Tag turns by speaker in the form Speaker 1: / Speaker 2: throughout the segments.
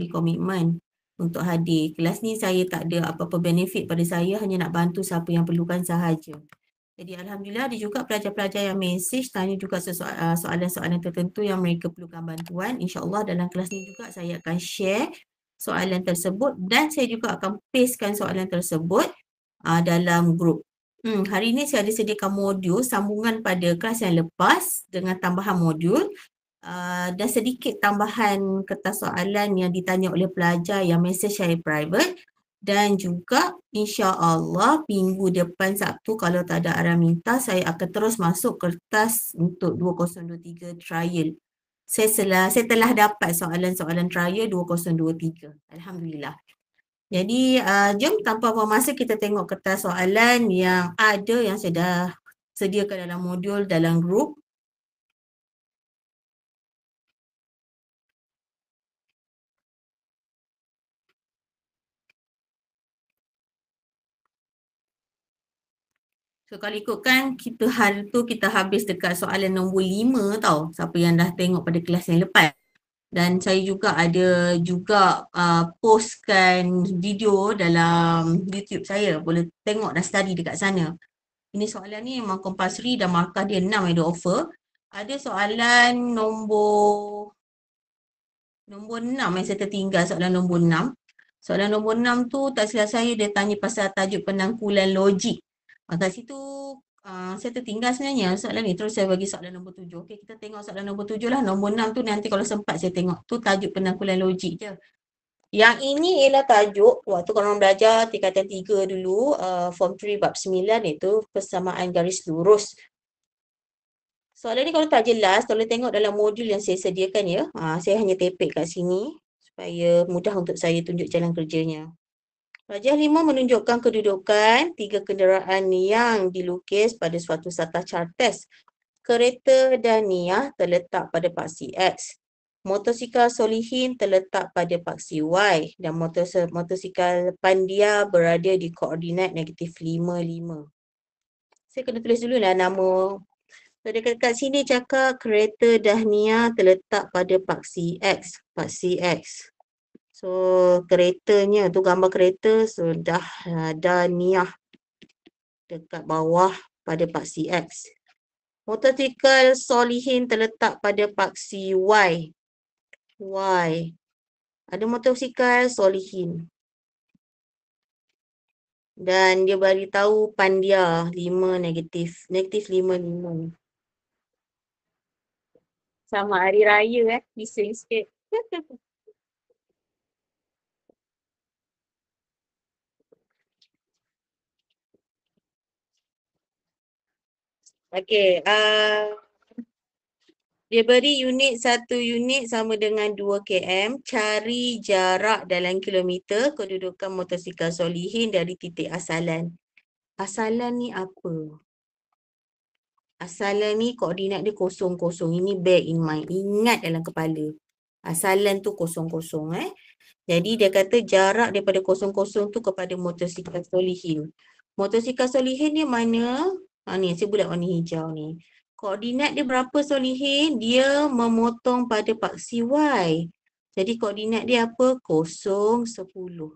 Speaker 1: ambil komitmen untuk hadir. Kelas ni saya tak ada apa-apa benefit pada saya, hanya nak bantu siapa yang perlukan sahaja. Jadi Alhamdulillah ada juga pelajar-pelajar yang mesej tanya juga ah, soalan-soalan tertentu yang mereka perlukan bantuan. InsyaAllah dalam kelas ni juga saya akan share soalan tersebut dan saya juga akan pastekan soalan tersebut uh, dalam grup. Hmm, hari ini saya ada sediakan modul sambungan pada kelas yang lepas dengan tambahan modul. Uh, dan sedikit tambahan kertas soalan yang ditanya oleh pelajar yang mesej saya private dan juga insyaAllah minggu depan Sabtu kalau tak ada arah minta saya akan terus masuk kertas untuk 2023 trial. Saya, selah, saya telah dapat soalan-soalan trial 2023. Alhamdulillah. Jadi uh, jom tanpa buang masa kita tengok kertas soalan yang ada yang saya dah sediakan dalam modul dalam grup So kalau ikutkan kita hari tu kita habis dekat soalan nombor lima tau siapa yang dah tengok pada kelas yang lepas dan saya juga ada juga uh, postkan video dalam YouTube saya boleh tengok dan study dekat sana ini soalan ni memang compulsory dan markah dia enam yang dia offer ada soalan nombor nombor enam yang saya tertinggal soalan nombor enam soalan nombor enam tu tak silap saya dia tanya pasal tajuk penangkulan logik Atas situ uh, ah, saya tertinggal sebenarnya soalan ni. Terus saya bagi soalan nombor tujuh. Okey, kita tengok soalan nombor tujuh lah. Nombor enam tu nanti kalau sempat saya tengok. Tu tajuk penangkulan logik je. Yang ini ialah tajuk waktu korang belajar tingkatan tiga dulu uh, form 3 bab 9 iaitu persamaan garis lurus. Soalan ni kalau tak jelas, boleh tengok dalam modul yang saya sediakan ya. Ha, saya hanya tepek kat sini supaya mudah untuk saya tunjuk jalan kerjanya. Rajah lima menunjukkan kedudukan tiga kenderaan yang dilukis pada suatu sata cartes. Kereta dan niah terletak pada paksi X. Motosikal solihin terletak pada paksi Y dan motos- motosikal pandia berada di koordinat negatif lima lima. Saya kena tulis dulu lah nama. So, dekat, dekat sini cakap kereta Dahnia terletak pada paksi X. Paksi X. So keretanya tu gambar kereta sudah so, uh, ada niah dekat bawah pada paksi X. Motortikal solihin terletak pada paksi Y. Y. Ada motosikal solihin. Dan dia bagi tahu pandia 5 negatif. Negatif 5 5. Sama hari raya eh. Bising sikit. Okey, uh, dia beri unit satu unit sama dengan 2 km. Cari jarak dalam kilometer kedudukan motosikal solihin dari titik asalan. Asalan ni apa? Asalan ni koordinat dia kosong-kosong. Ini bear in mind. Ingat dalam kepala. Asalan tu kosong-kosong eh. Jadi dia kata jarak daripada kosong-kosong tu kepada motosikal solihin. Motosikal solihin ni mana Ha, ni hasil bulat warna hijau ni. Koordinat dia berapa solihin? Dia memotong pada paksi Y. Jadi koordinat dia apa? Kosong, sepuluh.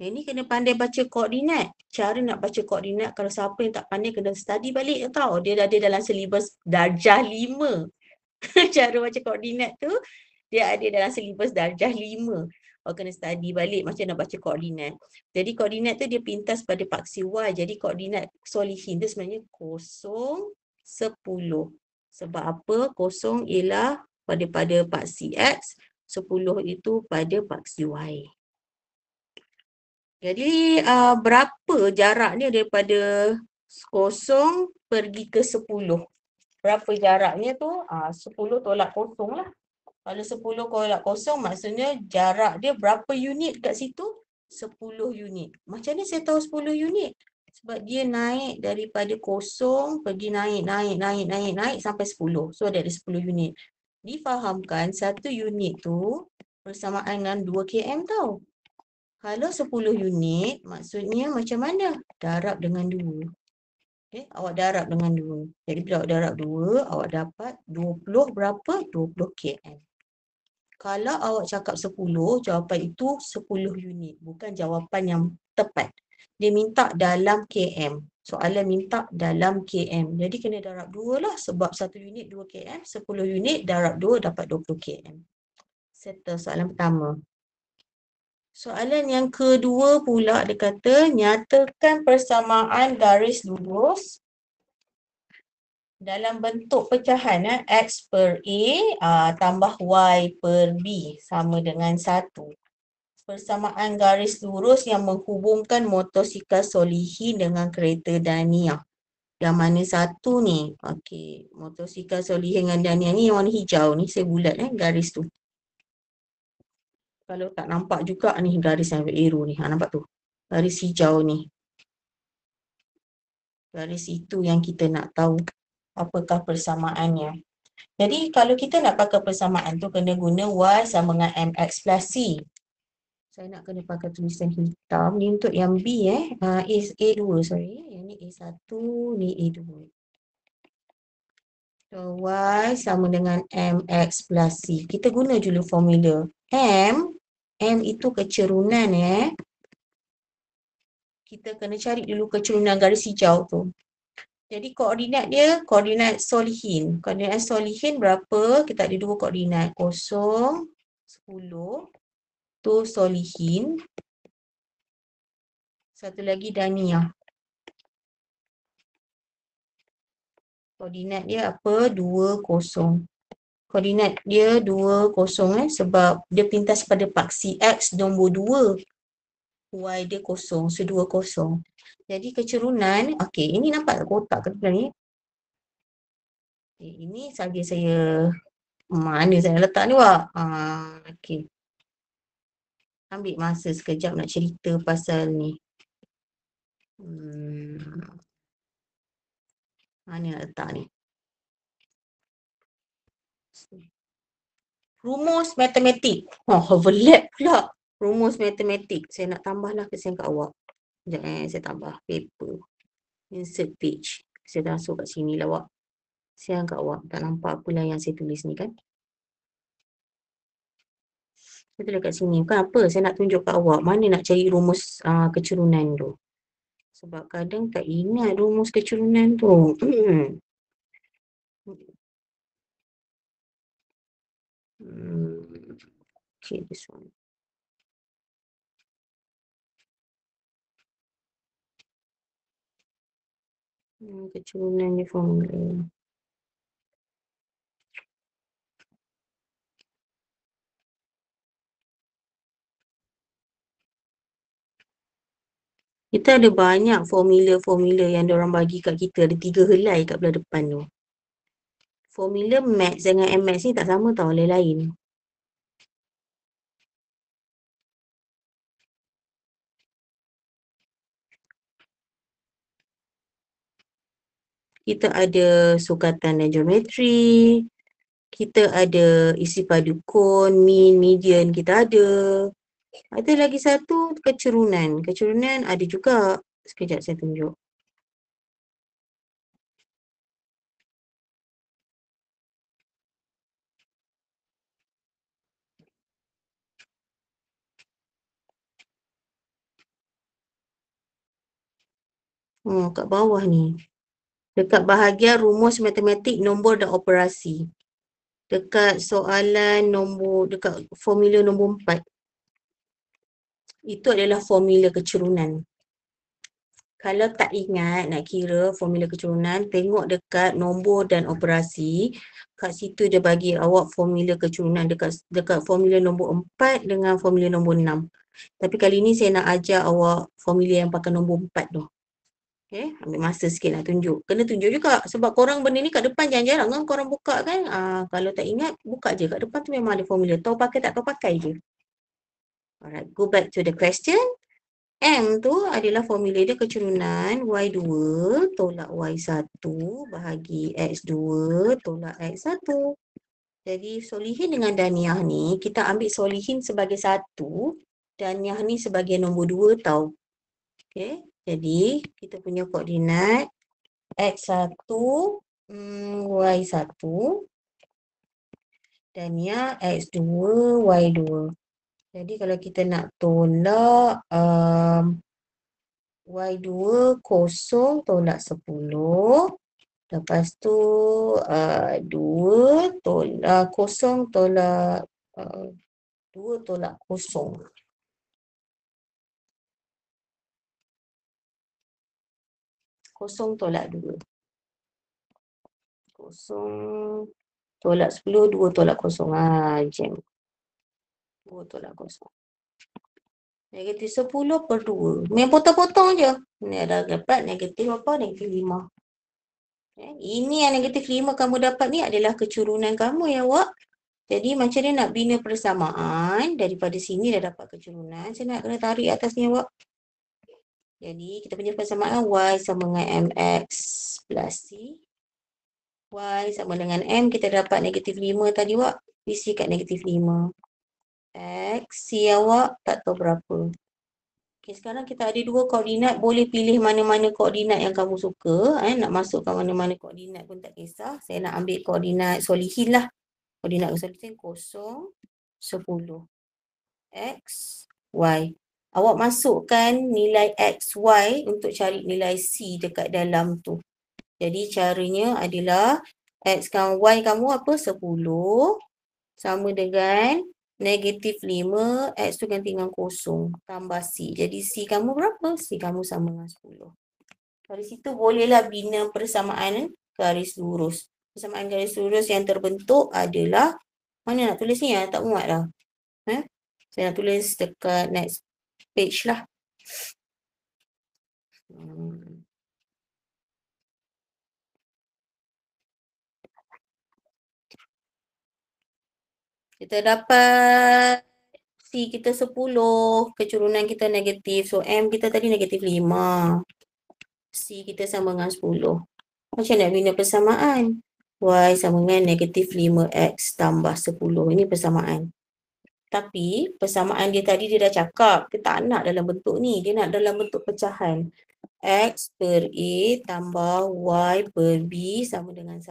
Speaker 1: Ini kena pandai baca koordinat. Cara nak baca koordinat kalau siapa yang tak pandai kena study balik tau. Dia ada dalam silibus darjah lima. Cara baca koordinat tu dia ada dalam silibus darjah lima awak kena study balik macam nak baca koordinat. Jadi koordinat tu dia pintas pada paksi Y. Jadi koordinat solihin tu sebenarnya kosong sepuluh. Sebab apa? Kosong ialah pada pada paksi X. Sepuluh itu pada paksi Y. Jadi uh, berapa jaraknya daripada kosong pergi ke sepuluh? Berapa jaraknya tu? Ah, sepuluh tolak kosong lah. Kalau 10 kolak kosong maksudnya jarak dia berapa unit kat situ? 10 unit. Macam ni saya tahu 10 unit? Sebab dia naik daripada kosong pergi naik, naik, naik, naik, naik sampai 10. So dia ada 10 unit. Difahamkan satu unit tu bersamaan dengan 2 km tau. Kalau 10 unit maksudnya macam mana? Darab dengan 2. Okay, eh, awak darab dengan 2. Jadi bila awak darab 2, awak dapat 20 berapa? 20 km. Kalau awak cakap 10, jawapan itu 10 unit. Bukan jawapan yang tepat. Dia minta dalam KM. Soalan minta dalam KM. Jadi kena darab 2 lah sebab 1 unit 2 KM. 10 unit darab 2 dapat 20 KM. Settle soalan pertama. Soalan yang kedua pula dia kata nyatakan persamaan garis lurus dalam bentuk pecahan eh, x per a uh, tambah y per b sama dengan 1. Persamaan garis lurus yang menghubungkan motosikal solihin dengan kereta Dania. Yang mana satu ni? Okey, motosikal solihin dengan Dania ni yang warna hijau ni, saya bulat eh garis tu. Kalau tak nampak juga ni garis yang biru ni. Ha, nampak tu? Garis hijau ni. Garis itu yang kita nak tahu apakah persamaannya. Jadi kalau kita nak pakai persamaan tu kena guna y sama dengan mx plus c. Saya nak kena pakai tulisan hitam ni untuk yang b eh. A2 ah, sorry. Yang ni A1 ni A2. So y sama dengan mx plus c. Kita guna dulu formula m. M itu kecerunan eh. Kita kena cari dulu kecerunan garis hijau tu. Jadi koordinat dia koordinat solihin. Koordinat solihin berapa? Kita ada dua koordinat. Kosong, sepuluh. Tu solihin. Satu lagi dania. Ya. Koordinat dia apa? Dua kosong. Koordinat dia dua kosong eh. Sebab dia pintas pada paksi X nombor dua y dia kosong, so 2 kosong. Jadi kecerunan, okey, ini nampak kotak ke sebenarnya? Okay, eh, ini saja saya mana saya letak ni wah. Ha, okey. Ambil masa sekejap nak cerita pasal ni. Hmm. Mana nak letak ni? Rumus matematik. Oh, overlap pula rumus matematik. Saya nak tambahlah kesian kat awak. Sekejap eh, saya tambah paper. Insert page. Saya masuk kat sini lah awak. saya kat awak. Tak nampak apalah yang saya tulis ni kan. Saya tulis kat sini. Bukan apa. Saya nak tunjuk kat awak. Mana nak cari rumus uh, ah, kecerunan tu. Sebab kadang tak ingat rumus kecerunan tu.
Speaker 2: Hmm. Hmm, okay, this one. почему у меня не фонарь?
Speaker 1: Kita ada banyak formula-formula yang diorang bagi kat kita. Ada tiga helai kat belah depan tu. Formula max dengan MS ni tak sama tau lain-lain. kita ada sukatan dan geometri, kita ada isi padu kon, mean, median kita ada. Ada lagi satu kecerunan. Kecerunan ada juga. Sekejap saya tunjuk. Oh, kat bawah ni dekat bahagian rumus matematik nombor dan operasi dekat soalan nombor dekat formula nombor empat itu adalah formula kecerunan kalau tak ingat nak kira formula kecerunan tengok dekat nombor dan operasi kat situ dia bagi awak formula kecerunan dekat dekat formula nombor empat dengan formula nombor enam tapi kali ni saya nak ajar awak formula yang pakai nombor empat tu Okay, ambil masa sikit nak tunjuk. Kena tunjuk juga sebab korang benda ni kat depan jarang-jarang kan korang buka kan. Uh, kalau tak ingat, buka je. Kat depan tu memang ada formula. Tahu pakai tak tahu pakai je. Alright, go back to the question. M tu adalah formula dia kecerunan Y2 tolak Y1 bahagi X2 tolak X1. Jadi solihin dengan Daniah ni, kita ambil solihin sebagai satu. Daniah ni sebagai nombor dua tau. Okay, jadi kita punya koordinat X1, Y1 dan yang X2, Y2. Jadi kalau kita nak tolak um, Y2 kosong tolak 10. Lepas tu uh, 2 tolak kosong tolak uh, 2 tolak kosong.
Speaker 2: kosong tolak 2. Kosong
Speaker 1: tolak sepuluh dua tolak kosong. Ha, jam. 2 tolak kosong. Negatif sepuluh per dua Main potong-potong je. ni ada dapat negatif apa? Negatif lima Eh, ini yang negatif lima kamu dapat ni adalah kecurunan kamu ya awak. Jadi macam mana nak bina persamaan daripada sini dah dapat kecurunan. Saya nak kena tarik atasnya ni awak. Jadi kita punya persamaan y sama dengan mx plus c. Y sama dengan m kita dapat negatif 5 tadi awak. PC kat negatif 5. X c awak tak tahu berapa. Okay, sekarang kita ada dua koordinat. Boleh pilih mana-mana koordinat yang kamu suka. Eh? Nak masukkan mana-mana koordinat pun tak kisah. Saya nak ambil koordinat solihin lah. Koordinat solihin kosong, sepuluh. X, Y. Awak masukkan nilai XY untuk cari nilai C dekat dalam tu. Jadi caranya adalah X kan Y kamu apa? 10 sama dengan negatif 5 X tu ganti dengan kosong tambah C. Jadi C kamu berapa? C kamu sama dengan 10. Dari situ bolehlah bina persamaan garis lurus. Persamaan garis lurus yang terbentuk adalah mana nak tulis ni ya? Tak muat dah. Eh? Saya nak tulis dekat next page lah. Kita dapat C kita 10, kecurunan kita negatif. So M kita tadi negatif 5. C kita sama dengan 10. Macam nak bina persamaan? Y sama dengan negatif 5X tambah 10. Ini persamaan. Tapi persamaan dia tadi dia dah cakap dia tak nak dalam bentuk ni. Dia nak dalam bentuk pecahan. X per A tambah Y per B sama dengan 1.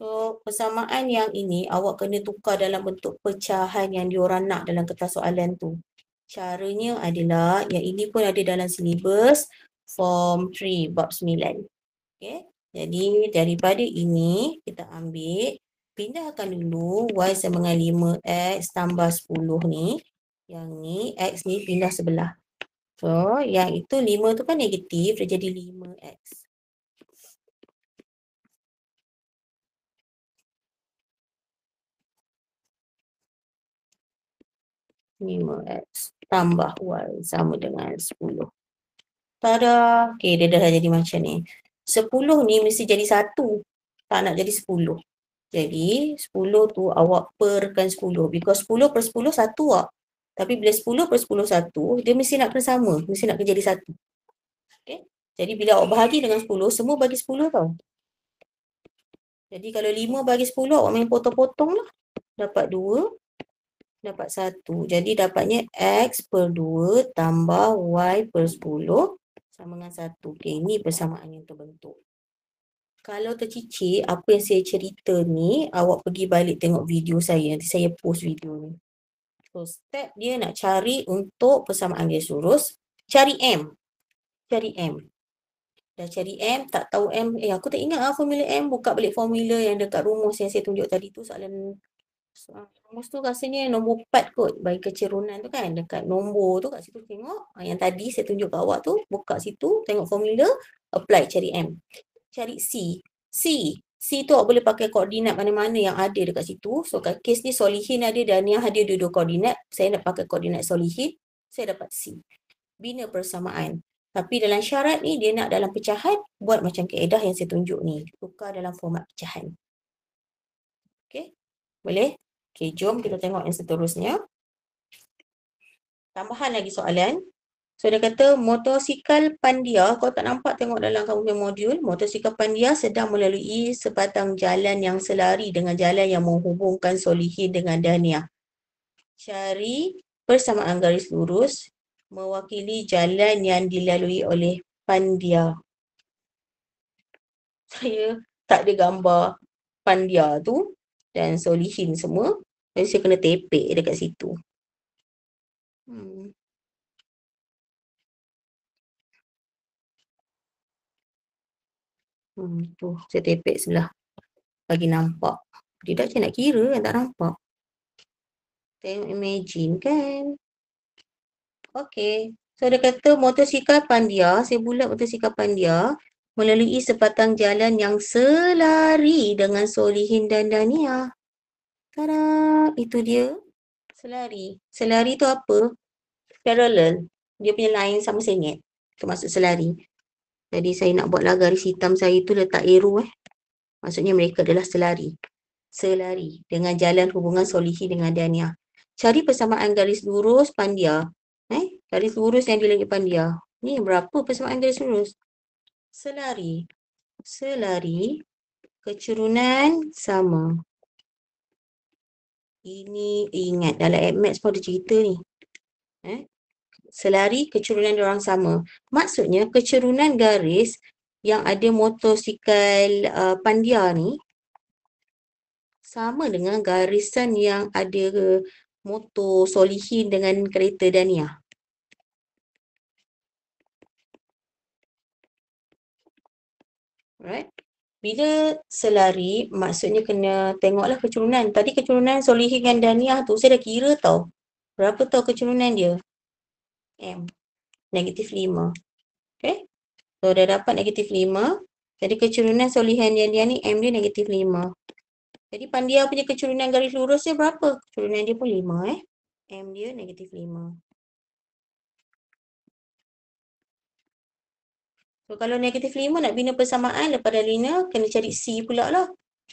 Speaker 1: So persamaan yang ini awak kena tukar dalam bentuk pecahan yang diorang nak dalam kertas soalan tu. Caranya adalah yang ini pun ada dalam syllabus form 3 bab 9. Okay. Jadi daripada ini kita ambil pindahkan dulu y sama dengan 5x tambah 10 ni. Yang ni x ni pindah sebelah. So yang itu 5 tu kan negatif dia jadi
Speaker 2: 5x. Lima
Speaker 1: X tambah Y sama dengan sepuluh. Tada. Okay, dia dah jadi macam ni. Sepuluh ni mesti jadi satu. Tak nak jadi sepuluh. Jadi 10 tu awak perkan 10 because 10 per 10 satu awak. Tapi bila 10 per 10 satu, dia mesti nak kena sama. Mesti nak kena jadi satu. Okay? Jadi bila awak bahagi dengan 10, semua bagi 10 tau. Jadi kalau 5 bagi 10, awak main potong-potong lah. Dapat 2, dapat 1. Jadi dapatnya X per 2 tambah Y per 10 sama dengan 1. Okay, ini persamaan yang terbentuk kalau tercicik apa yang saya cerita ni awak pergi balik tengok video saya nanti saya post video ni so step dia nak cari untuk persamaan dia surus cari M cari M dah cari M tak tahu M eh aku tak ingat lah formula M buka balik formula yang dekat rumus yang saya tunjuk tadi tu soalan rumus tu rasanya nombor 4 kot bagi kecerunan tu kan dekat nombor tu kat situ tengok ah, yang tadi saya tunjuk kat awak tu buka situ tengok formula apply cari M cari C. C. C tu awak boleh pakai koordinat mana-mana yang ada dekat situ. So kat kes ni solihin ada dan yang ada dua-dua koordinat. Saya nak pakai koordinat solihin. Saya dapat C. Bina persamaan. Tapi dalam syarat ni dia nak dalam pecahan buat macam keedah yang saya tunjuk ni. Tukar dalam format pecahan. Okay. Boleh? Okay jom kita tengok yang seterusnya. Tambahan lagi soalan. So dia kata motosikal pandia, kau tak nampak tengok dalam kamu punya modul, motosikal pandia sedang melalui sebatang jalan yang selari dengan jalan yang menghubungkan solihin dengan dania. Cari persamaan garis lurus mewakili jalan yang dilalui oleh pandia. Saya tak ada gambar pandia tu dan solihin semua. Jadi saya kena tepek dekat situ. Hmm. Hmm, tu saya tepek sebelah. Bagi nampak. Dia dah macam nak kira kan tak nampak. Tengok imagine kan. Okay. So dia kata motosikal pandia, saya bulat motosikal pandia melalui sepatang jalan yang selari dengan solihin dan dania. Tada, itu dia. Selari. Selari tu apa? Parallel. Dia punya line sama sengit. Itu maksud selari. Jadi saya nak buatlah garis hitam saya itu letak arrow eh. Maksudnya mereka adalah selari. Selari dengan jalan hubungan solihi dengan Dania. Cari persamaan garis lurus pandia. Eh? Garis lurus yang dilengi pandia. Ni berapa persamaan garis lurus? Selari. Selari. Kecurunan sama. Ini ingat dalam AdMaps pun ada cerita ni. Eh? selari kecerunan dia orang sama. Maksudnya kecerunan garis yang ada motosikal uh, pandia ni sama dengan garisan yang ada motor solihin dengan kereta dania. Right. Bila selari, maksudnya kena tengoklah kecerunan. Tadi kecerunan solihin dengan dania tu, saya dah kira tau. Berapa tau kecerunan dia? M. Negatif 5. Okay. So dia dapat negatif 5. Jadi kecerunan solihan yang dia ni M dia negatif 5. Jadi pandia punya kecerunan garis lurus dia berapa? Kecerunan dia pun 5 eh. M dia negatif 5. So kalau negatif 5 nak bina persamaan daripada linear kena cari C pula lah.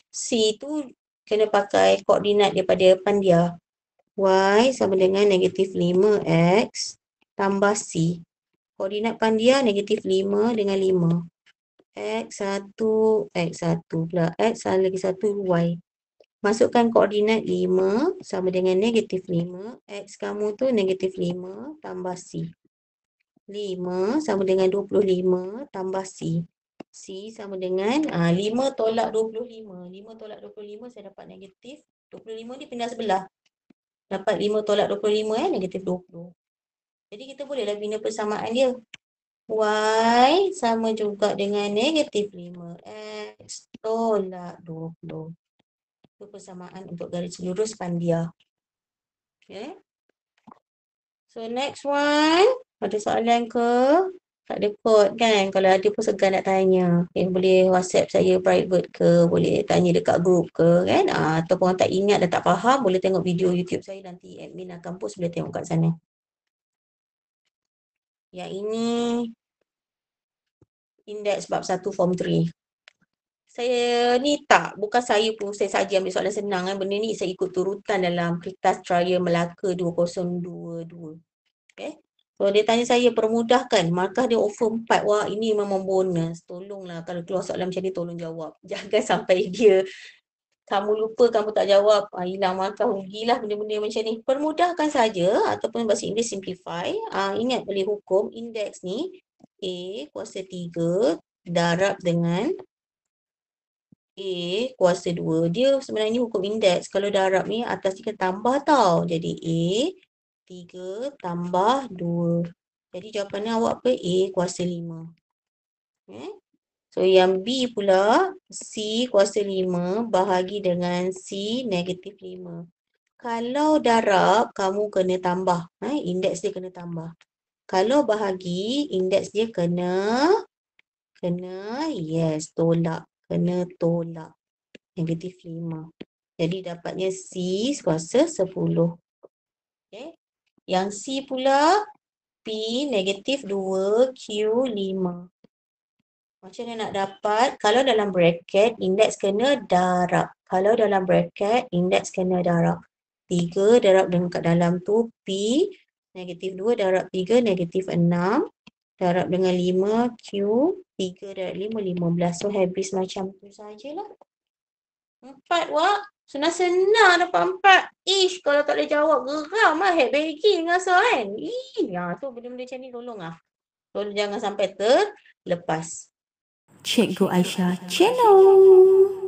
Speaker 1: C tu kena pakai koordinat daripada pandia. Y sama dengan negatif 5X tambah C. Koordinat pandia negatif 5 dengan 5. X1, X1 pula. X lagi 1, Y. Masukkan koordinat 5 sama dengan negatif 5. X kamu tu negatif 5 tambah C. 5 sama dengan 25 tambah C. C sama dengan ha, ah, 5 tolak 25. 5 tolak 25 saya dapat negatif. 25 ni pindah sebelah. Dapat 5 tolak 25 eh, negatif 20. Jadi kita bolehlah bina persamaan dia. Y sama juga dengan negatif 5X tolak 20. Itu persamaan untuk garis lurus pandia. Okay. So next one. Ada soalan ke? Tak ada kot kan? Kalau ada pun segan nak tanya. Okay, eh, boleh WhatsApp saya private ke? Boleh tanya dekat group ke? Kan? Ah, ataupun tak ingat dan tak faham, boleh tengok video YouTube saya. Nanti admin akan post boleh tengok kat sana. Yang ini indeks bab satu form 3. Saya ni tak, bukan saya pun saya saja ambil soalan senang kan. Benda ni saya ikut turutan dalam kertas trial Melaka 2022. Okay. So dia tanya saya permudahkan markah dia offer 4 wah ini memang bonus. Tolonglah kalau keluar soalan macam ni tolong jawab. Jangan sampai dia kamu lupa kamu tak jawab ha, hilang markah rugilah benda-benda macam ni permudahkan saja ataupun bahasa Inggeris simplify ha, ingat boleh hukum indeks ni A kuasa 3 darab dengan A kuasa 2 dia sebenarnya hukum indeks kalau darab ni atas dia tambah tau jadi A 3 tambah 2 jadi jawapannya awak apa A kuasa 5 okay. Eh? So yang B pula C kuasa 5 bahagi dengan C negatif 5. Kalau darab kamu kena tambah. Eh? Indeks dia kena tambah. Kalau bahagi indeks dia kena kena yes tolak. Kena tolak. Negatif 5. Jadi dapatnya C kuasa 10. Okay. Yang C pula P negatif 2 Q 5. Macam mana nak dapat? Kalau dalam bracket, indeks kena darab. Kalau dalam bracket, indeks kena darab. 3 darab dengan dalam tu P. Negatif 2 darab 3, negatif 6. Darab dengan 5, Q. 3 darab 5, 15. So, habis macam tu sajalah. 4, Wak. Senang-senang dapat 4. Ish, kalau tak boleh jawab, geram lah. Head banking rasa kan. Ih, ya, tu benda-benda macam ni tolong lah. Tolong jangan sampai terlepas.
Speaker 2: Cikgu Aisyah Channel.